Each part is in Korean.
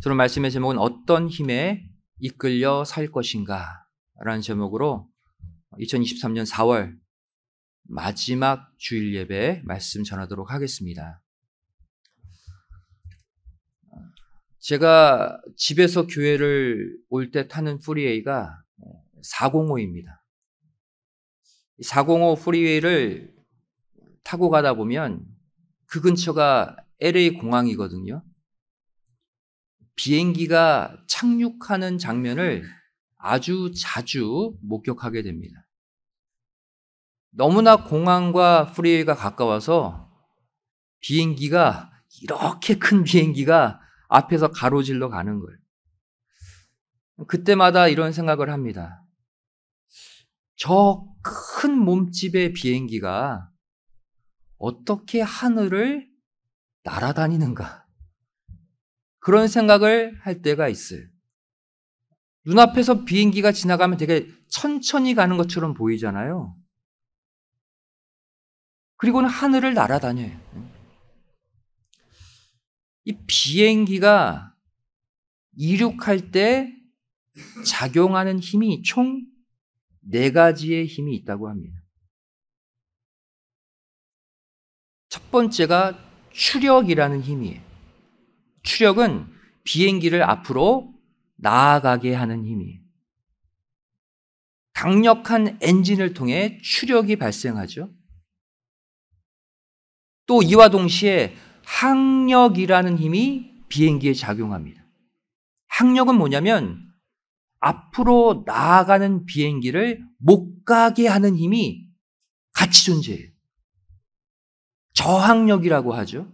저는 말씀의 제목은 어떤 힘에 이끌려 살 것인가 라는 제목으로 2023년 4월 마지막 주일 예배 말씀 전하도록 하겠습니다. 제가 집에서 교회를 올 때 타는 프리웨이가 405입니다. 405 프리웨이를 타고 가다 보면 그 근처가 LA 공항이거든요. 비행기가 착륙하는 장면을 아주 자주 목격하게 됩니다. 너무나 공항과 프리웨이가 가까워서 비행기가 이렇게 큰 비행기가 앞에서 가로질러 가는 걸 그때마다 이런 생각을 합니다. 저 큰 몸집의 비행기가 어떻게 하늘을 날아다니는가? 그런 생각을 할 때가 있어요. 눈앞에서 비행기가 지나가면 되게 천천히 가는 것처럼 보이잖아요. 그리고는 하늘을 날아다녀요. 이 비행기가 이륙할 때 작용하는 힘이 총 네 가지의 힘이 있다고 합니다. 첫 번째가 추력이라는 힘이에요. 추력은 비행기를 앞으로 나아가게 하는 힘이 에요 강력한 엔진을 통해 추력이 발생하죠. 또 이와 동시에 항력이라는 힘이 비행기에 작용합니다. 항력은 뭐냐면 앞으로 나아가는 비행기를 못 가게 하는 힘이 같이 존재해요. 저항력이라고 하죠.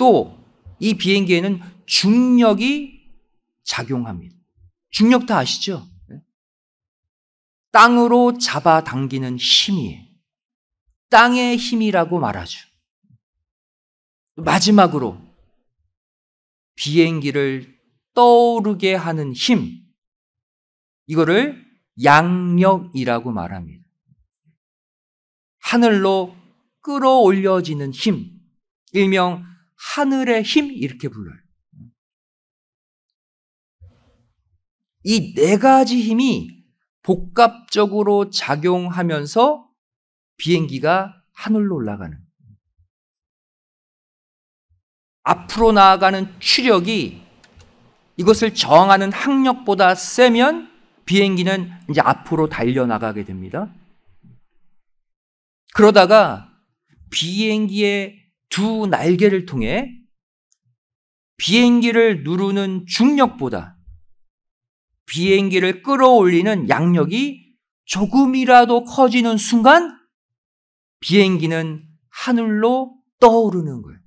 또이 비행기에는 중력이 작용합니다. 중력 다 아시죠? 예. 땅으로 잡아당기는 힘이에요. 땅의 힘이라고 말하죠. 마지막으로 비행기를 떠오르게 하는 힘, 이거를 양력이라고 말합니다. 하늘로 끌어올려지는 힘, 일명 하늘의 힘 이렇게 불러요. 이 네 가지 힘이 복합적으로 작용하면서 비행기가 하늘로 올라가는 앞으로 나아가는 추력이 이것을 저항하는 항력보다 세면 비행기는 이제 앞으로 달려나가게 됩니다. 그러다가 비행기의 두 날개를 통해 비행기를 누르는 중력보다 비행기를 끌어올리는 양력이 조금이라도 커지는 순간 비행기는 하늘로 떠오르는 거예요.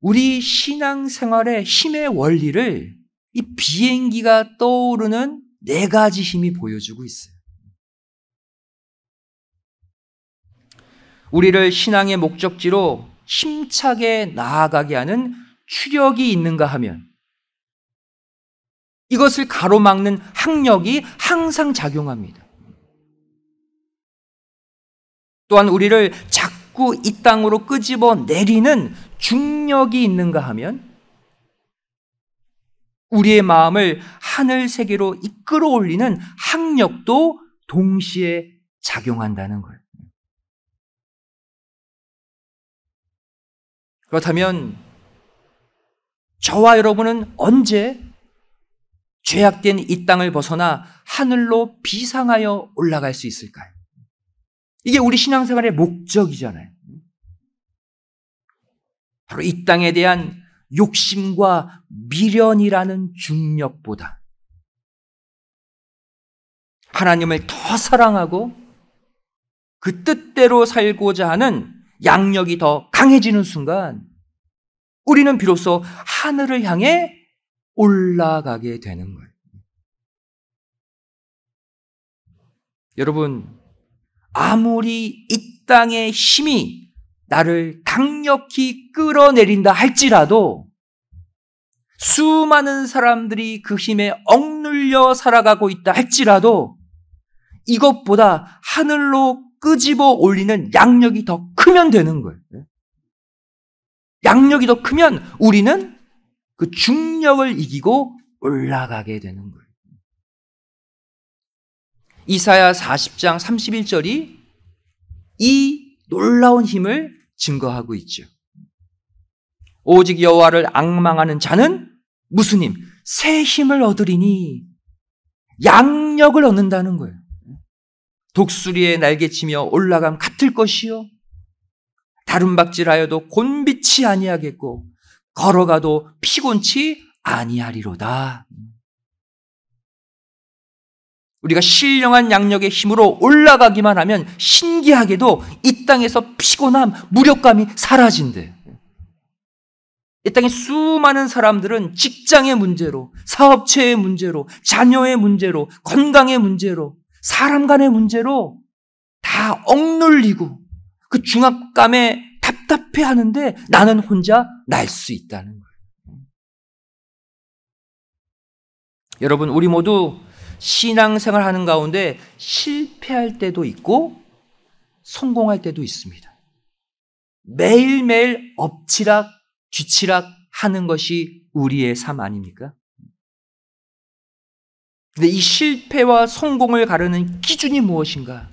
우리 신앙생활의 힘의 원리를 이 비행기가 떠오르는 네 가지 힘이 보여주고 있어요. 우리를 신앙의 목적지로 힘차게 나아가게 하는 추력이 있는가 하면 이것을 가로막는 학력이 항상 작용합니다. 또한 우리를 자꾸 이 땅으로 끄집어 내리는 중력이 있는가 하면 우리의 마음을 하늘 세계로 이끌어 올리는 학력도 동시에 작용한다는 거예요. 그렇다면 저와 여러분은 언제 죄악된 이 땅을 벗어나 하늘로 비상하여 올라갈 수 있을까요? 이게 우리 신앙생활의 목적이잖아요. 바로 이 땅에 대한 욕심과 미련이라는 중력보다 하나님을 더 사랑하고 그 뜻대로 살고자 하는 양력이 더 강해지는 순간 우리는 비로소 하늘을 향해 올라가게 되는 거예요. 여러분, 아무리 이 땅의 힘이 나를 강력히 끌어내린다 할지라도 수많은 사람들이 그 힘에 억눌려 살아가고 있다 할지라도 이것보다 하늘로 끄집어 올리는 양력이 더 크면 되는 거예요. 양력이 더 크면 우리는 그 중력을 이기고 올라가게 되는 거예요. 이사야 40장 31절이 이 놀라운 힘을 증거하고 있죠. 오직 여호와를 악망하는 자는 무슨 힘? 새 힘을 얻으리니 양력을 얻는다는 거예요. 독수리의 날개치며 올라감 같을 것이요 다른박질하여도 곤비치 아니하겠고 걸어가도 피곤치 아니하리로다. 우리가 신령한 양력의 힘으로 올라가기만 하면 신기하게도 이 땅에서 피곤함, 무력감이 사라진대. 이 땅에 수많은 사람들은 직장의 문제로, 사업체의 문제로, 자녀의 문제로, 건강의 문제로, 사람 간의 문제로 다 억눌리고 그 중압감에 답답해 하는데 나는 혼자 날 수 있다는 거예요. 여러분, 우리 모두 신앙생활 하는 가운데 실패할 때도 있고 성공할 때도 있습니다. 매일매일 엎치락 뒤치락 하는 것이 우리의 삶 아닙니까? 근데 이 실패와 성공을 가르는 기준이 무엇인가?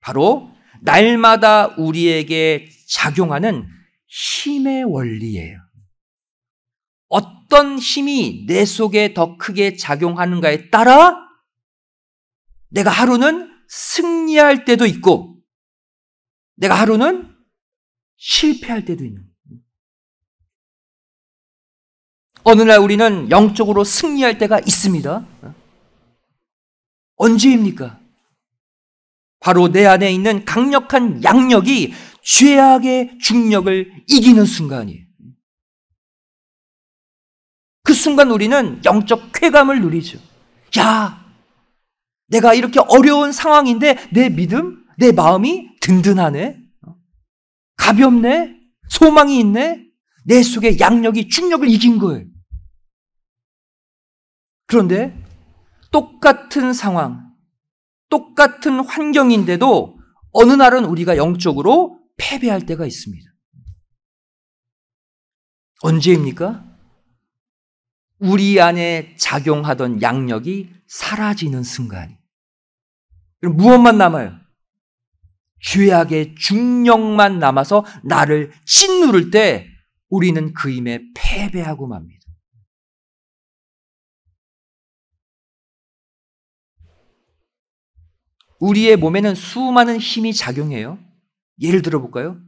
바로 날마다 우리에게 작용하는 힘의 원리예요. 어떤 힘이 내 속에 더 크게 작용하는가에 따라 내가 하루는 승리할 때도 있고 내가 하루는 실패할 때도 있는 어느 날 우리는 영적으로 승리할 때가 있습니다. 어? 언제입니까? 바로 내 안에 있는 강력한 양력이 죄악의 중력을 이기는 순간이에요. 그 순간 우리는 영적 쾌감을 누리죠. 야, 내가 이렇게 어려운 상황인데 내 믿음, 내 마음이 든든하네. 가볍네. 소망이 있네. 내 속에 양력이 중력을 이긴 거예요. 그런데 똑같은 상황, 똑같은 환경인데도 어느 날은 우리가 영적으로 패배할 때가 있습니다. 언제입니까? 우리 안에 작용하던 양력이 사라지는 순간이. 무엇만 남아요? 죄악의 중력만 남아서 나를 짓누를 때 우리는 그 힘에 패배하고 맙니다. 우리의 몸에는 수많은 힘이 작용해요. 예를 들어볼까요?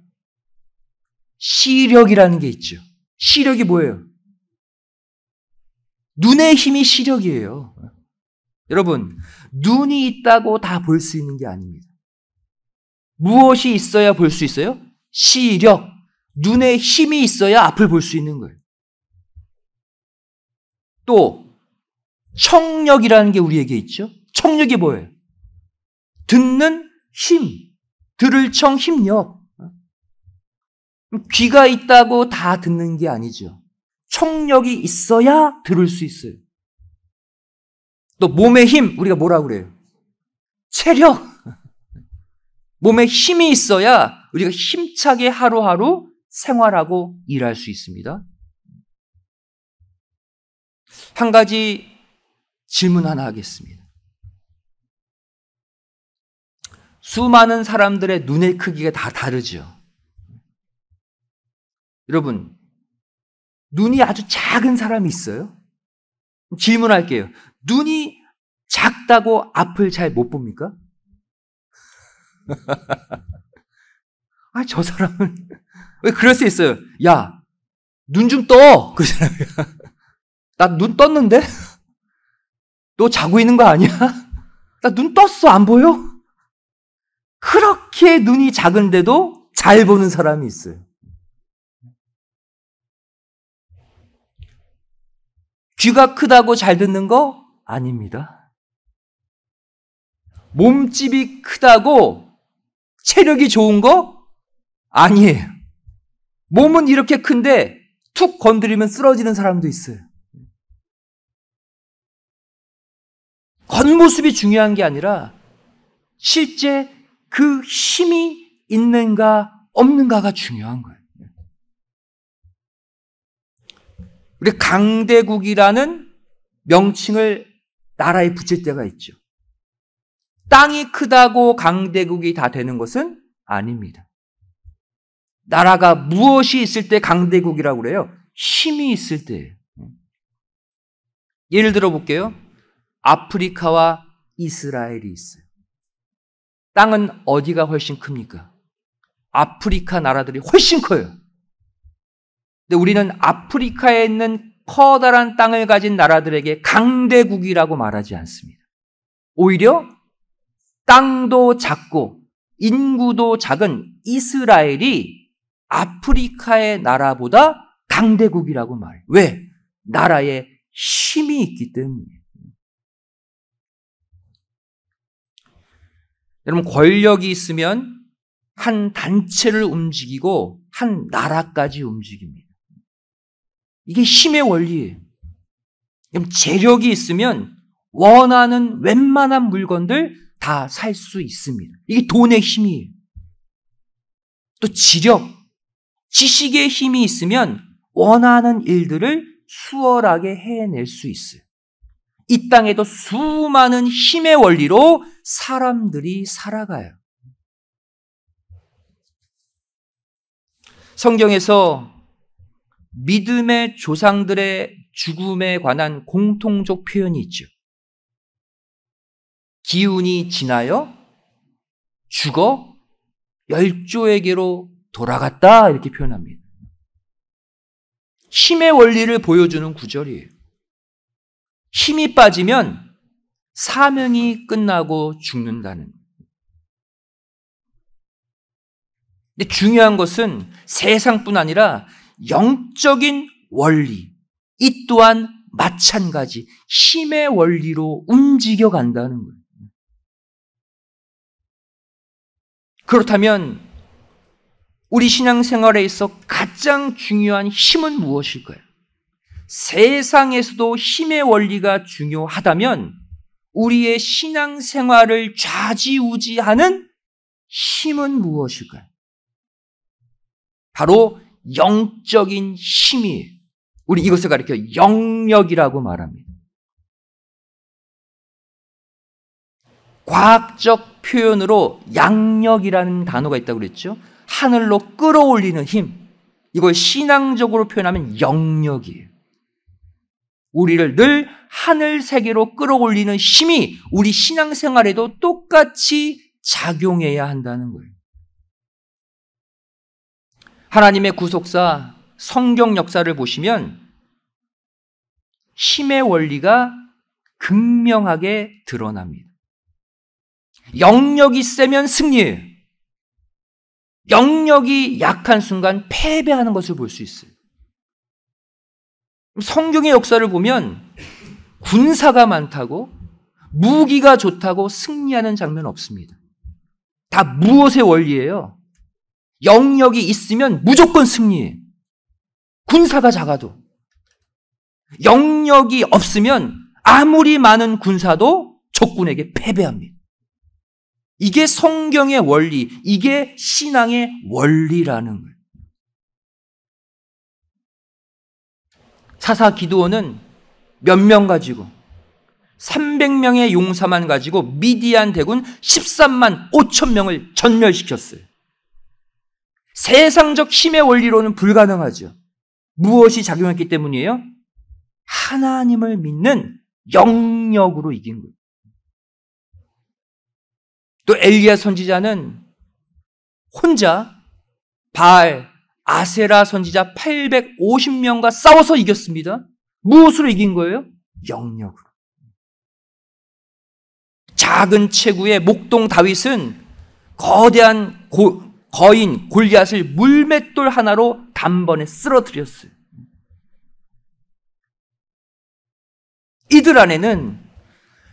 시력이라는 게 있죠. 시력이 뭐예요? 눈의 힘이 시력이에요. 여러분, 눈이 있다고 다 볼 수 있는 게 아닙니다. 무엇이 있어야 볼 수 있어요? 시력, 눈에 힘이 있어야 앞을 볼 수 있는 거예요. 또, 청력이라는 게 우리에게 있죠? 청력이 뭐예요? 듣는 힘, 들을 청 힘력. 귀가 있다고 다 듣는 게 아니죠. 청력이 있어야 들을 수 있어요. 또 몸의 힘, 우리가 뭐라 그래요? 체력. 몸에 힘이 있어야 우리가 힘차게 하루하루 생활하고 일할 수 있습니다. 한 가지 질문 하나 하겠습니다. 수많은 사람들의 눈의 크기가 다 다르죠. 여러분, 눈이 아주 작은 사람이 있어요? 질문할게요. 눈이 작다고 앞을 잘 못 봅니까? 아, 저 사람은. 왜 그럴 수 있어요? 야, 눈 좀 떠! 그 사람이. 나눈 떴는데? 너 자고 있는 거 아니야? 나 눈 떴어, 안 보여? 그렇게 눈이 작은데도 잘 보는 사람이 있어요. 귀가 크다고 잘 듣는 거 아닙니다. 몸집이 크다고 체력이 좋은 거 아니에요. 몸은 이렇게 큰데 툭 건드리면 쓰러지는 사람도 있어요. 겉모습이 중요한 게 아니라 실제 그 힘이 있는가 없는가가 중요한 거예요. 우리 강대국이라는 명칭을 나라에 붙일 때가 있죠. 땅이 크다고 강대국이 다 되는 것은 아닙니다. 나라가 무엇이 있을 때 강대국이라고 그래요? 힘이 있을 때예를 들어 볼게요. 아프리카와 이스라엘이 있어요. 땅은 어디가 훨씬 큽니까? 아프리카 나라들이 훨씬 커요. 근데 우리는 아프리카에 있는 커다란 땅을 가진 나라들에게 강대국이라고 말하지 않습니다. 오히려 땅도 작고 인구도 작은 이스라엘이 아프리카의 나라보다 강대국이라고 말. 해요 왜? 나라에 힘이 있기 때문에. 여러분 권력이 있으면 한 단체를 움직이고 한 나라까지 움직입니다. 이게 힘의 원리예요. 재력이 있으면 원하는 웬만한 물건들 다 살 수 있습니다. 이게 돈의 힘이에요. 또 지력, 지식의 힘이 있으면 원하는 일들을 수월하게 해낼 수 있어요. 이 땅에도 수많은 힘의 원리로 사람들이 살아가요. 성경에서 믿음의 조상들의 죽음에 관한 공통적 표현이 있죠. 기운이 지나여 죽어 열조에게로 돌아갔다 이렇게 표현합니다. 힘의 원리를 보여주는 구절이에요. 힘이 빠지면 사명이 끝나고 죽는다는. 근데 중요한 것은 세상뿐 아니라 영적인 원리, 이 또한 마찬가지 힘의 원리로 움직여 간다는 거예요. 그렇다면 우리 신앙생활에 있어 가장 중요한 힘은 무엇일까요? 세상에서도 힘의 원리가 중요하다면 우리의 신앙생활을 좌지우지하는 힘은 무엇일까요? 바로 영적인 힘이에요. 우리 이것을 가리켜 영역이라고 말합니다. 과학적 표현으로 양력이라는 단어가 있다고 그랬죠. 하늘로 끌어올리는 힘. 이걸 신앙적으로 표현하면 영역이에요. 우리를 늘 하늘 세계로 끌어올리는 힘이 우리 신앙생활에도 똑같이 작용해야 한다는 거예요. 하나님의 구속사 성경 역사를 보시면 힘의 원리가 극명하게 드러납니다. 영역이 세면 승리예요. 영역이 약한 순간 패배하는 것을 볼 수 있어요. 성경의 역사를 보면 군사가 많다고 무기가 좋다고 승리하는 장면 없습니다. 다 무엇의 원리예요? 영역이 있으면 무조건 승리해. 군사가 작아도. 영역이 없으면 아무리 많은 군사도 적군에게 패배합니다. 이게 성경의 원리, 이게 신앙의 원리라는 거예요. 사사 기도원은 몇 명 가지고 300명의 용사만 가지고 미디안 대군 13만 5천 명을 전멸시켰어요. 세상적 힘의 원리로는 불가능하죠. 무엇이 작용했기 때문이에요? 하나님을 믿는 영역으로 이긴 거예요. 또 엘리야 선지자는 혼자 바알 아세라 선지자 850명과 싸워서 이겼습니다. 무엇으로 이긴 거예요? 영력으로. 작은 체구의 목동 다윗은 거대한 고, 거인 골리앗을 물맷돌 하나로 단번에 쓰러뜨렸어요. 이들 안에는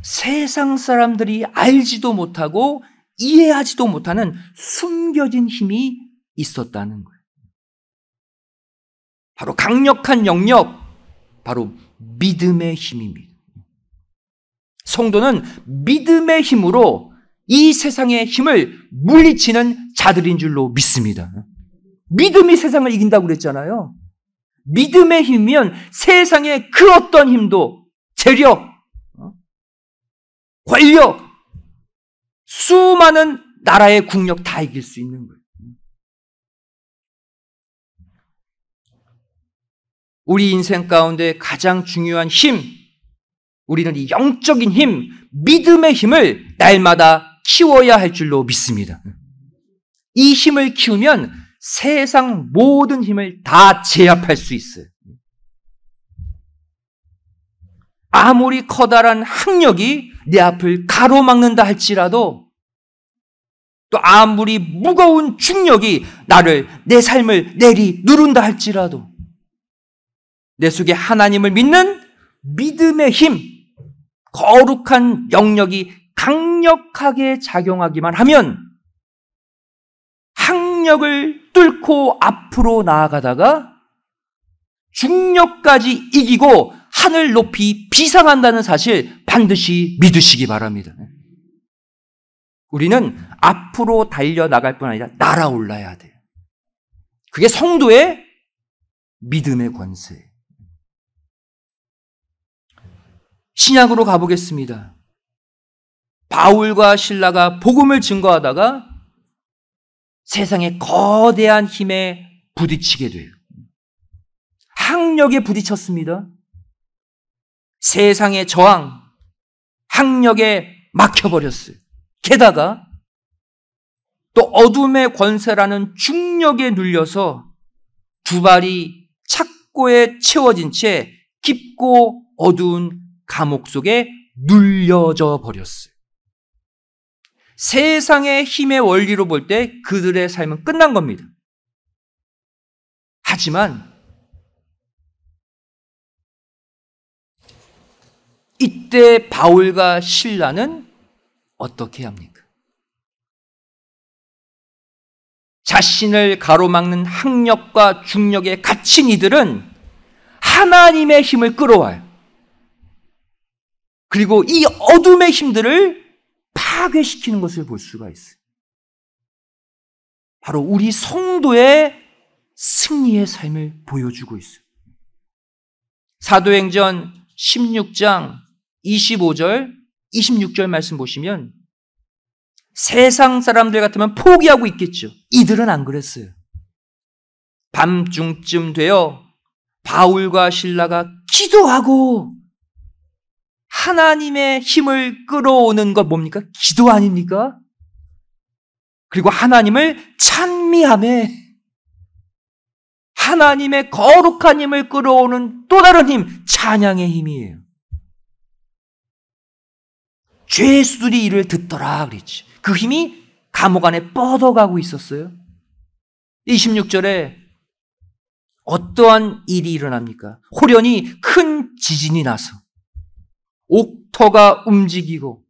세상 사람들이 알지도 못하고 이해하지도 못하는 숨겨진 힘이 있었다는 거예요. 바로 강력한 영역, 바로 믿음의 힘입니다. 성도는 믿음의 힘으로 이 세상의 힘을 물리치는 자들인 줄로 믿습니다. 믿음이 세상을 이긴다고 그랬잖아요. 믿음의 힘이면 세상의 그 어떤 힘도 재력, 어? 권력, 수많은 나라의 국력 다 이길 수 있는 거예요. 우리 인생 가운데 가장 중요한 힘, 우리는 이 영적인 힘, 믿음의 힘을 날마다 키워야 할 줄로 믿습니다. 이 힘을 키우면 세상 모든 힘을 다 제압할 수 있어요. 아무리 커다란 학력이 내 앞을 가로막는다 할지라도 또 아무리 무거운 중력이 나를 내 삶을 내리 누른다 할지라도 내 속에 하나님을 믿는 믿음의 힘, 거룩한 영역이 강력하게 작용하기만 하면 학력을 뚫고 앞으로 나아가다가 중력까지 이기고 하늘 높이 비상한다는 사실 반드시 믿으시기 바랍니다. 우리는 앞으로 달려나갈 뿐 아니라 날아올라야 돼요. 그게 성도의 믿음의 권세 신약으로 가보겠습니다. 바울과 신라가 복음을 증거하다가 세상의 거대한 힘에 부딪히게 돼요. 학력에 부딪혔습니다. 세상의 저항, 학력에 막혀버렸어요. 게다가 또 어둠의 권세라는 중력에 눌려서 두 발이 착고에 채워진 채 깊고 어두운 감옥 속에 눌려져 버렸어요. 세상의 힘의 원리로 볼 때 그들의 삶은 끝난 겁니다. 하지만 이때 바울과 신라는 어떻게 합니까? 자신을 가로막는 학력과 중력에 갇힌 이들은 하나님의 힘을 끌어와요. 그리고 이 어둠의 힘들을 파괴시키는 것을 볼 수가 있어요. 바로 우리 성도의 승리의 삶을 보여주고 있어요. 사도행전 16장 25절, 26절 말씀 보시면 세상 사람들 같으면 포기하고 있겠죠. 이들은 안 그랬어요. 밤중쯤 되어 바울과 신라가 기도하고 하나님의 힘을 끌어오는 것 뭡니까? 기도 아닙니까? 그리고 하나님을 찬미함에 하나님의 거룩한 힘을 끌어오는 또 다른 힘, 찬양의 힘이에요. 죄수들이 이를 듣더라 그랬지. 그 힘이 감옥 안에 뻗어가고 있었어요. 26절에 어떠한 일이 일어납니까? 호련히 큰 지진이 나서 옥터가 움직이고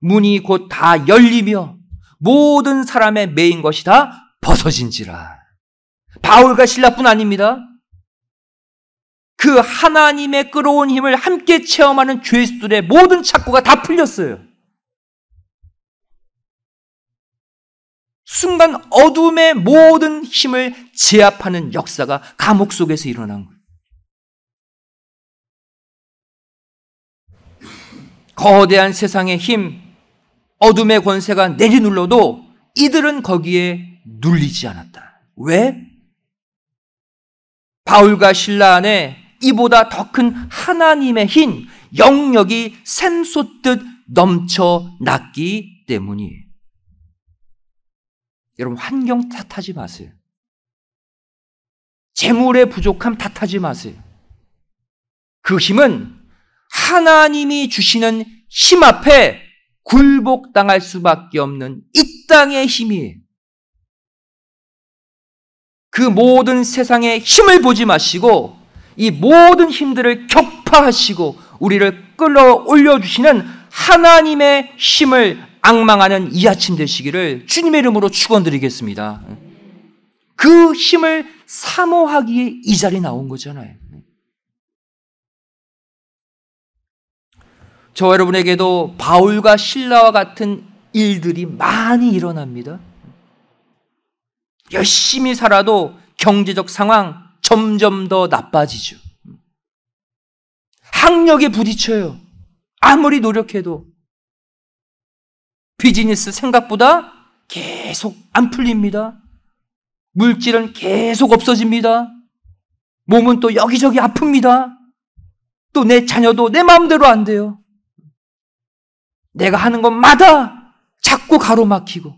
문이 곧 다 열리며 모든 사람의 매인 것이 다 벗어진지라. 바울과 신라뿐 아닙니다. 그 하나님의 끌어온 힘을 함께 체험하는 죄수들의 모든 착고가 다 풀렸어요. 순간 어둠의 모든 힘을 제압하는 역사가 감옥 속에서 일어난 거예요. 거대한 세상의 힘, 어둠의 권세가 내리눌러도 이들은 거기에 눌리지 않았다. 왜? 바울과 신라 안에 이보다 더 큰 하나님의 흰 영역이 샘솟듯 넘쳐났기 때문이에요. 여러분, 환경 탓하지 마세요. 재물의 부족함 탓하지 마세요. 그 힘은 하나님이 주시는 힘 앞에 굴복당할 수밖에 없는 이 땅의 힘이에요. 그 모든 세상의 힘을 보지 마시고 이 모든 힘들을 격파하시고 우리를 끌어올려 주시는 하나님의 힘을 악망하는 이 아침 되시기를 주님의 이름으로 축원드리겠습니다. 그 힘을 사모하기에 이 자리에 나온 거잖아요. 저 여러분에게도 바울과 신라와 같은 일들이 많이 일어납니다. 열심히 살아도 경제적 상황 점점 더 나빠지죠. 학력에 부딪혀요. 아무리 노력해도 비즈니스 생각보다 계속 안 풀립니다. 물질은 계속 없어집니다. 몸은 또 여기저기 아픕니다. 또 내 자녀도 내 마음대로 안 돼요. 내가 하는 것마다 자꾸 가로막히고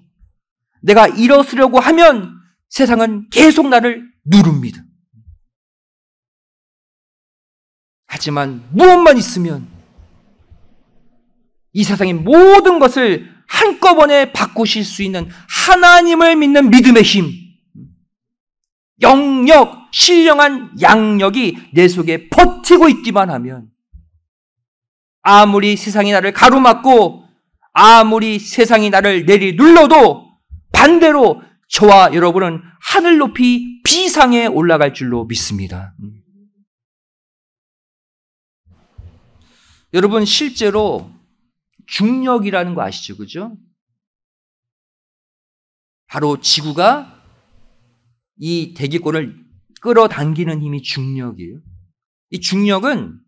내가 일어서려고 하면 세상은 계속 나를 누릅니다. 하지만 무엇만 있으면 이 세상의 모든 것을 한꺼번에 바꾸실 수 있는 하나님을 믿는 믿음의 힘, 영역, 신령한 양력이 내 속에 버티고 있기만 하면 아무리 세상이 나를 가로막고 아무리 세상이 나를 내리눌러도 반대로 저와 여러분은 하늘 높이 비상에 올라갈 줄로 믿습니다. 여러분 실제로 중력이라는 거 아시죠? 그죠? 바로 지구가 이 대기권을 끌어당기는 힘이 중력이에요. 이 중력은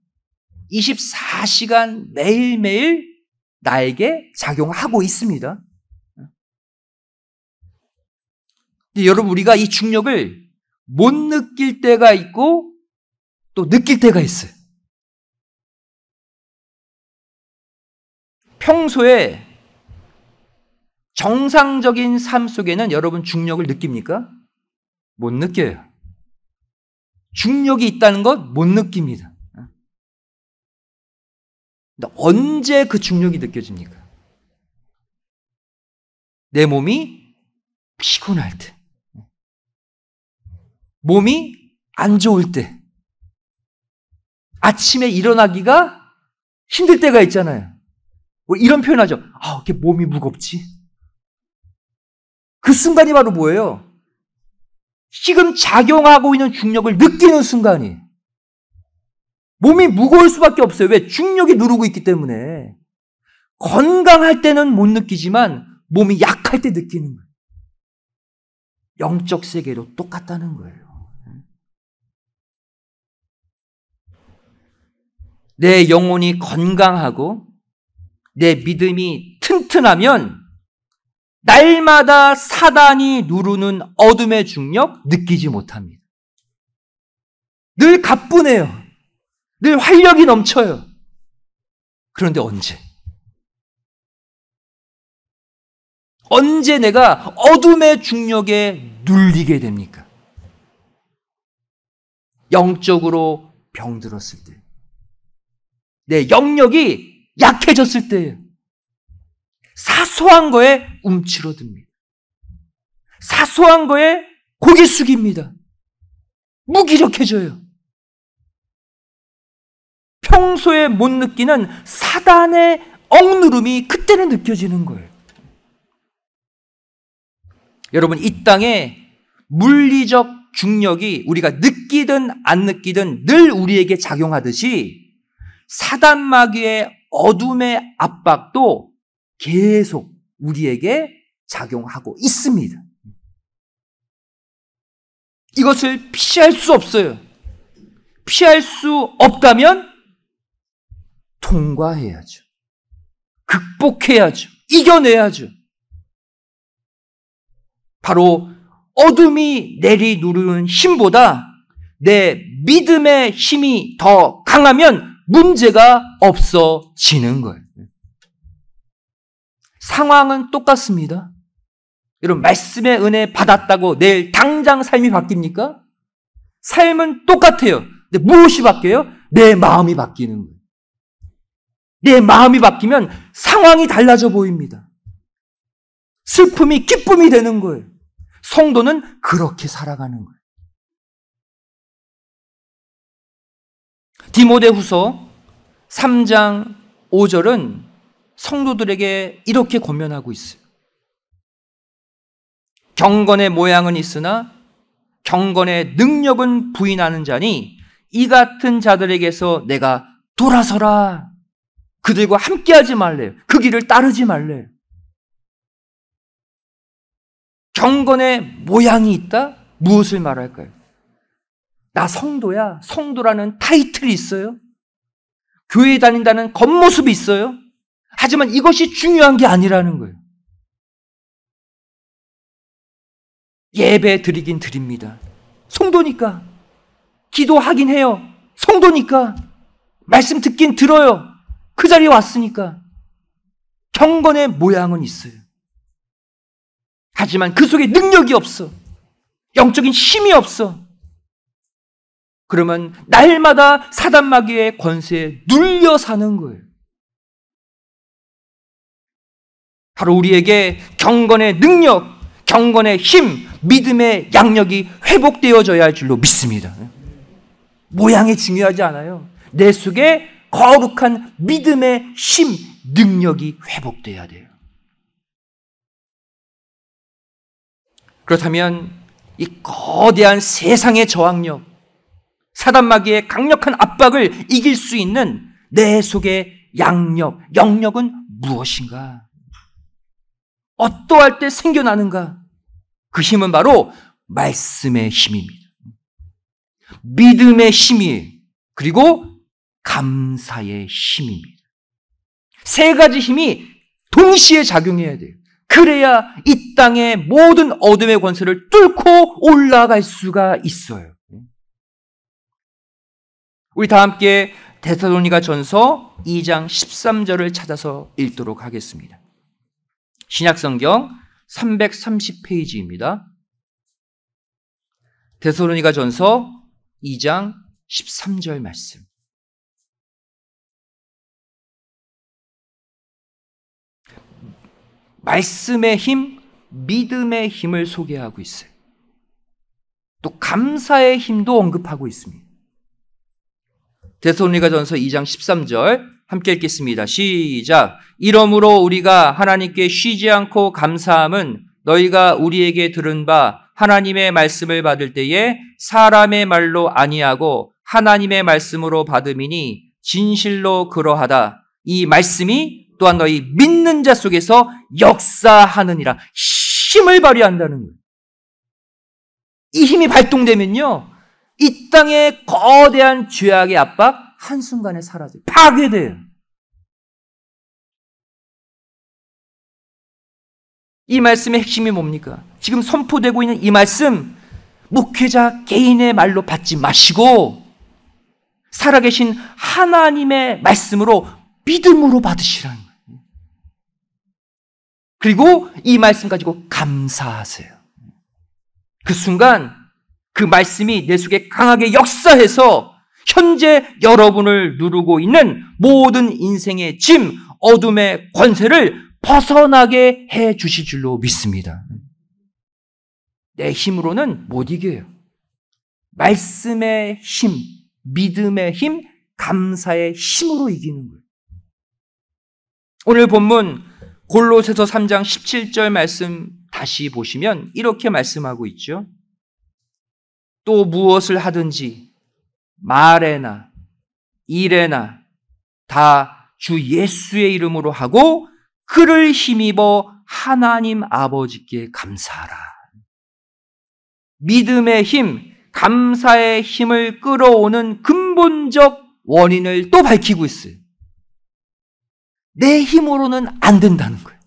24시간 매일매일 나에게 작용하고 있습니다. 여러분, 우리가 이 중력을 못 느낄 때가 있고 또 느낄 때가 있어요. 평소에 정상적인 삶 속에는 여러분 중력을 느낍니까? 못 느껴요. 중력이 있다는 것 못 느낍니다. 근데 언제 그 중력이 느껴집니까? 내 몸이 피곤할 때, 몸이 안 좋을 때, 아침에 일어나기가 힘들 때가 있잖아요. 뭐 이런 표현하죠. 아, 이게 몸이 무겁지? 그 순간이 바로 뭐예요? 지금 작용하고 있는 중력을 느끼는 순간이. 에요 몸이 무거울 수밖에 없어요. 왜? 중력이 누르고 있기 때문에. 건강할 때는 못 느끼지만 몸이 약할 때 느끼는 거예요. 영적 세계도 똑같다는 거예요. 내 영혼이 건강하고 내 믿음이 튼튼하면 날마다 사단이 누르는 어둠의 중력 느끼지 못합니다. 늘 가뿐해요. 늘 활력이 넘쳐요. 그런데 언제? 언제 내가 어둠의 중력에 눌리게 됩니까? 영적으로 병들었을 때. 내 영역이 약해졌을 때 사소한 거에 움츠러듭니다. 사소한 거에 고개 숙입니다. 무기력해져요. 평소에 못 느끼는 사단의 억누름이 그때는 느껴지는 거예요. 여러분, 이 땅에 물리적 중력이 우리가 느끼든 안 느끼든 늘 우리에게 작용하듯이 사단 마귀의 어둠의 압박도 계속 우리에게 작용하고 있습니다. 이것을 피할 수 없어요. 피할 수 없다면 통과해야죠. 극복해야죠. 이겨내야죠. 바로 어둠이 내리누르는 힘보다 내 믿음의 힘이 더 강하면 문제가 없어지는 거예요. 상황은 똑같습니다. 여러분, 말씀의 은혜 받았다고 내일 당장 삶이 바뀝니까? 삶은 똑같아요. 근데 무엇이 바뀌어요? 내 마음이 바뀌는 거예요. 내 마음이 바뀌면 상황이 달라져 보입니다. 슬픔이 기쁨이 되는 거예요. 성도는 그렇게 살아가는 거예요. 디모데 후서 3장 5절은 성도들에게 이렇게 권면하고 있어요. 경건의 모양은 있으나 경건의 능력은 부인하는 자니 이 같은 자들에게서 내가 돌아서라. 그들과 함께하지 말래요. 그 길을 따르지 말래요. 경건의 모양이 있다? 무엇을 말할까요? 나 성도야. 성도라는 타이틀이 있어요. 교회에 다닌다는 겉모습이 있어요. 하지만 이것이 중요한 게 아니라는 거예요. 예배 드리긴 드립니다. 성도니까. 기도하긴 해요. 성도니까. 말씀 듣긴 들어요. 그 자리에 왔으니까 경건의 모양은 있어요. 하지만 그 속에 능력이 없어. 영적인 힘이 없어. 그러면 날마다 사단마귀의 권세에 눌려 사는 거예요. 바로 우리에게 경건의 능력, 경건의 힘, 믿음의 양력이 회복되어져야 할 줄로 믿습니다. 모양이 중요하지 않아요. 내 속에 거룩한 믿음의 힘, 능력이 회복돼야 돼요. 그렇다면 이 거대한 세상의 저항력, 사단마귀의 강력한 압박을 이길 수 있는 내 속의 양력, 영력은 무엇인가? 어떠할 때 생겨나는가? 그 힘은 바로 말씀의 힘입니다. 믿음의 힘이 그리고 감사의 힘입니다. 세 가지 힘이 동시에 작용해야 돼요. 그래야 이 땅의 모든 어둠의 권세를 뚫고 올라갈 수가 있어요. 우리 다 함께 데살로니가 전서 2장 13절을 찾아서 읽도록 하겠습니다. 신약성경 330페이지입니다. 데살로니가 전서 2장 13절 말씀. 말씀의 힘, 믿음의 힘을 소개하고 있어요. 또 감사의 힘도 언급하고 있습니다. 데살로가 전서 2장 13절 함께 읽겠습니다. 시작. 이러므로 우리가 하나님께 쉬지 않고 감사함은 너희가 우리에게 들은 바 하나님의 말씀을 받을 때에 사람의 말로 아니하고 하나님의 말씀으로 받음이니 진실로 그러하다. 이 말씀이 또한 너희 믿는 자 속에서 역사하느니라 힘을 발휘한다는 거예요. 이 힘이 발동되면요. 이 땅의 거대한 죄악의 압박 한순간에 사라져요. 파괴돼요. 이 말씀의 핵심이 뭡니까? 지금 선포되고 있는 이 말씀, 목회자 개인의 말로 받지 마시고, 살아계신 하나님의 말씀으로 믿음으로 받으시라는 그리고 이 말씀 가지고 감사하세요. 그 순간 그 말씀이 내 속에 강하게 역사해서 현재 여러분을 누르고 있는 모든 인생의 짐, 어둠의 권세를 벗어나게 해 주실 줄로 믿습니다. 내 힘으로는 못 이겨요. 말씀의 힘, 믿음의 힘, 감사의 힘으로 이기는 거예요. 오늘 본문 골로새서 3장 17절 말씀 다시 보시면 이렇게 말씀하고 있죠. 또 무엇을 하든지 말에나 일에나 다 주 예수의 이름으로 하고 그를 힘입어 하나님 아버지께 감사하라. 믿음의 힘, 감사의 힘을 끌어오는 근본적 원인을 또 밝히고 있어요. 내 힘으로는 안 된다는 거예요.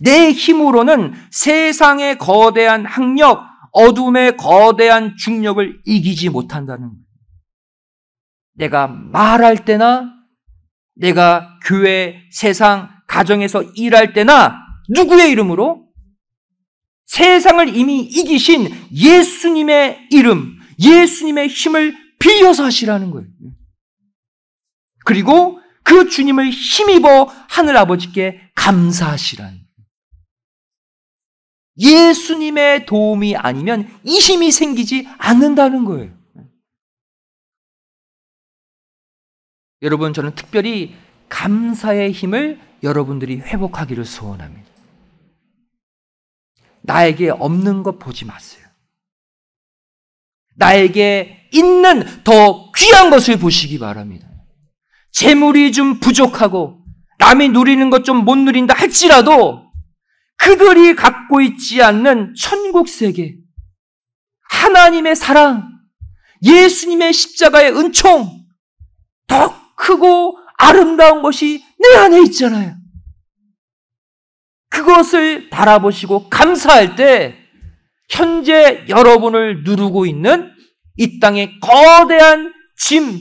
내 힘으로는 세상의 거대한 학력, 어둠의 거대한 중력을 이기지 못한다는 거예요. 내가 말할 때나 내가 교회, 세상, 가정에서 일할 때나 누구의 이름으로? 세상을 이미 이기신 예수님의 이름, 예수님의 힘을 빌려서 하시라는 거예요. 그리고 그 주님을 힘입어 하늘 아버지께 감사하시라는 예수님의 도움이 아니면 이 힘이 생기지 않는다는 거예요. 여러분 저는 특별히 감사의 힘을 여러분들이 회복하기를 소원합니다. 나에게 없는 것 보지 마세요. 나에게 있는 더 귀한 것을 보시기 바랍니다. 재물이 좀 부족하고 남이 누리는 것 좀 못 누린다 할지라도 그들이 갖고 있지 않는 천국 세계, 하나님의 사랑, 예수님의 십자가의 은총, 더 크고 아름다운 것이 내 안에 있잖아요. 그것을 바라보시고 감사할 때 현재 여러분을 누르고 있는 이 땅의 거대한 짐,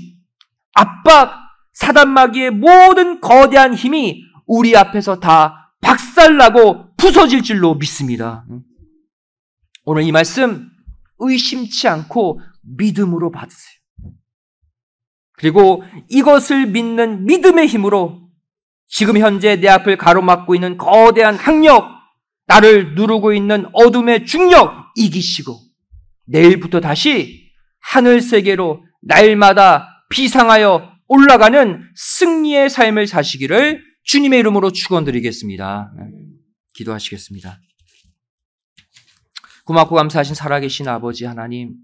압박, 사단마귀의 모든 거대한 힘이 우리 앞에서 다 박살나고 부서질 줄로 믿습니다. 오늘 이 말씀 의심치 않고 믿음으로 받으세요. 그리고 이것을 믿는 믿음의 힘으로 지금 현재 내 앞을 가로막고 있는 거대한 학력, 나를 누르고 있는 어둠의 중력 이기시고 내일부터 다시 하늘 세계로 날마다 비상하여 올라가는 승리의 삶을 사시기를 주님의 이름으로 축원드리겠습니다. 네, 기도하시겠습니다. 고맙고 감사하신 살아계신 아버지 하나님,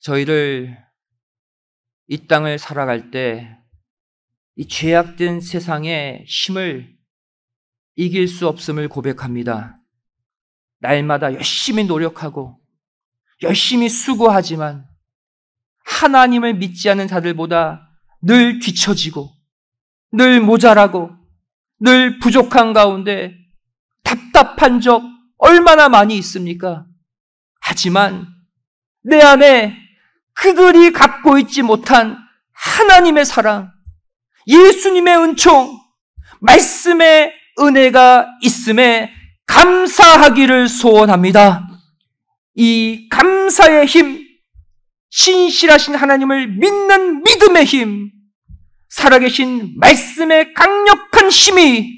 저희를 이 땅을 살아갈 때 이 죄악된 세상의 힘을 이길 수 없음을 고백합니다. 날마다 열심히 노력하고 열심히 수고하지만 하나님을 믿지 않는 자들보다 늘 뒤처지고 늘 모자라고 늘 부족한 가운데 답답한 적 얼마나 많이 있습니까? 하지만 내 안에 그들이 갖고 있지 못한 하나님의 사랑, 예수님의 은총, 말씀의 은혜가 있음에 감사하기를 소원합니다. 이 감사의 힘, 신실하신 하나님을 믿는 믿음의 힘, 살아계신 말씀의 강력한 힘이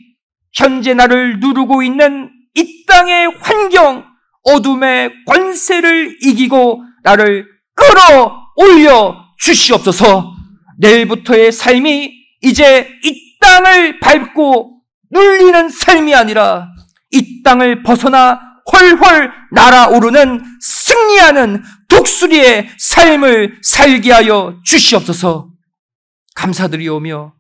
현재 나를 누르고 있는 이 땅의 환경, 어둠의 권세를 이기고 나를 끌어올려 주시옵소서 내일부터의 삶이 이제 이 땅을 밟고 눌리는 삶이 아니라 이 땅을 벗어나 훨훨 날아오르는 승리하는 독수리의 삶을 살게 하여 주시옵소서 감사드리오며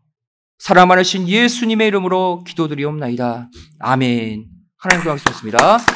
사랑하신 예수님의 이름으로 기도드리옵나이다. 아멘. 하나님 께 고맙습니다.